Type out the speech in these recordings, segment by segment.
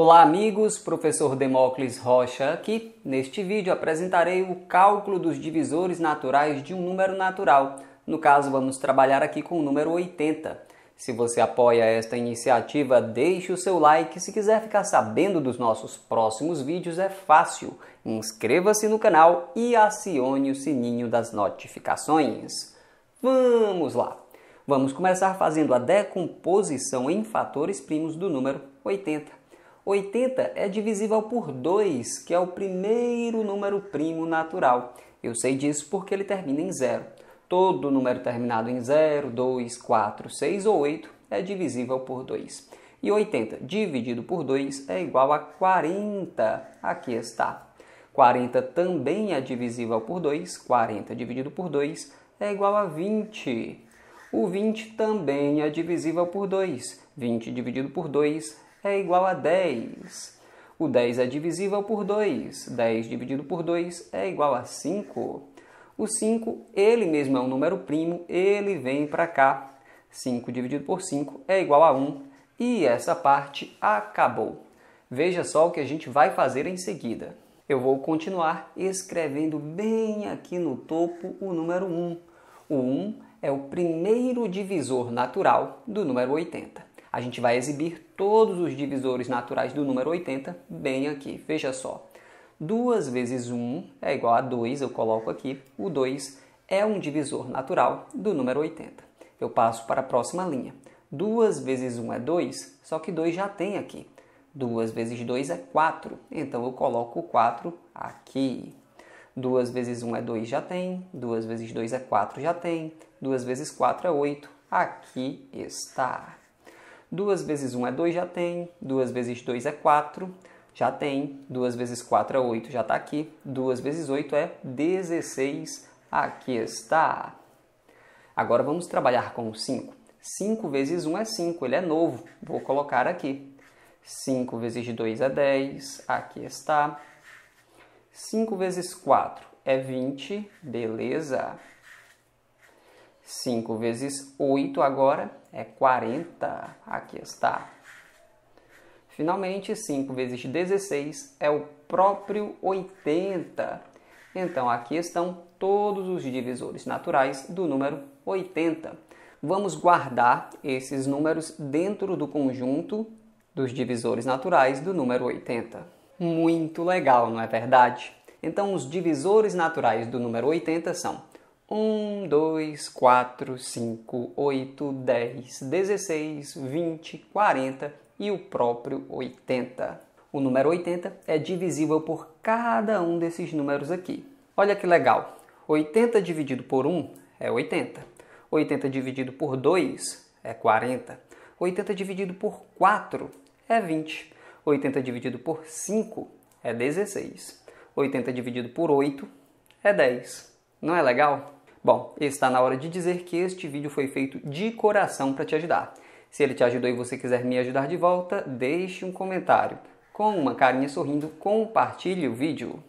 Olá, amigos. Professor Demócles Rocha aqui. Neste vídeo apresentarei o cálculo dos divisores naturais de um número natural. No caso, vamos trabalhar aqui com o número 80. Se você apoia esta iniciativa, deixe o seu like. Se quiser ficar sabendo dos nossos próximos vídeos, é fácil. Inscreva-se no canal e acione o sininho das notificações. Vamos lá! Vamos começar fazendo a decomposição em fatores primos do número 80. 80 é divisível por 2, que é o primeiro número primo natural. Eu sei disso porque ele termina em zero. Todo número terminado em 0, 2, 4, 6 ou 8 é divisível por 2. E 80 dividido por 2 é igual a 40. Aqui está. 40 também é divisível por 2. 40 dividido por 2 é igual a 20. O 20 também é divisível por 2. 20 dividido por 2 é igual a 10. O 10 é divisível por 2. 10 dividido por 2 é igual a 5. O 5, ele mesmo é um número primo, ele vem para cá. 5 dividido por 5 é igual a 1. E essa parte acabou. Veja só o que a gente vai fazer em seguida. Eu vou continuar escrevendo bem aqui no topo o número 1. O 1 é o primeiro divisor natural do número 80 a gente vai exibir todos os divisores naturais do número 80 bem aqui. Veja só, 2 vezes 1 é igual a 2, eu coloco aqui. O 2 é um divisor natural do número 80. Eu passo para a próxima linha. 2 vezes 1 é 2, só que 2 já tem aqui. 2 vezes 2 é 4, então eu coloco o 4 aqui. 2 vezes 1 é 2, já tem. 2 vezes 2 é 4, já tem. 2 vezes 4 é 8, aqui está. 2 vezes 1 é 2, já tem. 2 vezes 2 é 4, já tem. 2 vezes 4 é 8, já está aqui. 2 vezes 8 é 16, aqui está. Agora vamos trabalhar com o 5. 5 vezes 1 é 5, ele é novo. Vou colocar aqui. 5 vezes 2 é 10, aqui está. 5 vezes 4 é 20, beleza. 5 vezes 8 agora é 40. Aqui está. Finalmente, 5 vezes 16 é o próprio 80. Então, aqui estão todos os divisores naturais do número 80. Vamos guardar esses números dentro do conjunto dos divisores naturais do número 80. Muito legal, não é verdade? Então, os divisores naturais do número 80 são 1, 2, 4, 5, 8, 10, 16, 20, 40 e o próprio 80. O número 80 é divisível por cada um desses números aqui. Olha que legal! 80 dividido por 1 é 80. 80 dividido por 2 é 40. 80 dividido por 4 é 20. 80 dividido por 5 é 16. 80 dividido por 8 é 10. Não é legal? Bom, está na hora de dizer que este vídeo foi feito de coração para te ajudar. Se ele te ajudou e você quiser me ajudar de volta, deixe um comentário. Com uma carinha sorrindo, compartilhe o vídeo.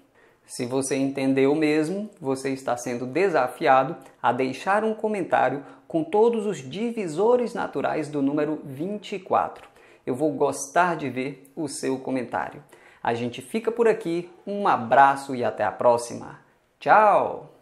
Se você entendeu mesmo, você está sendo desafiado a deixar um comentário com todos os divisores naturais do número 24. Eu vou gostar de ver o seu comentário. A gente fica por aqui, um abraço e até a próxima. Tchau!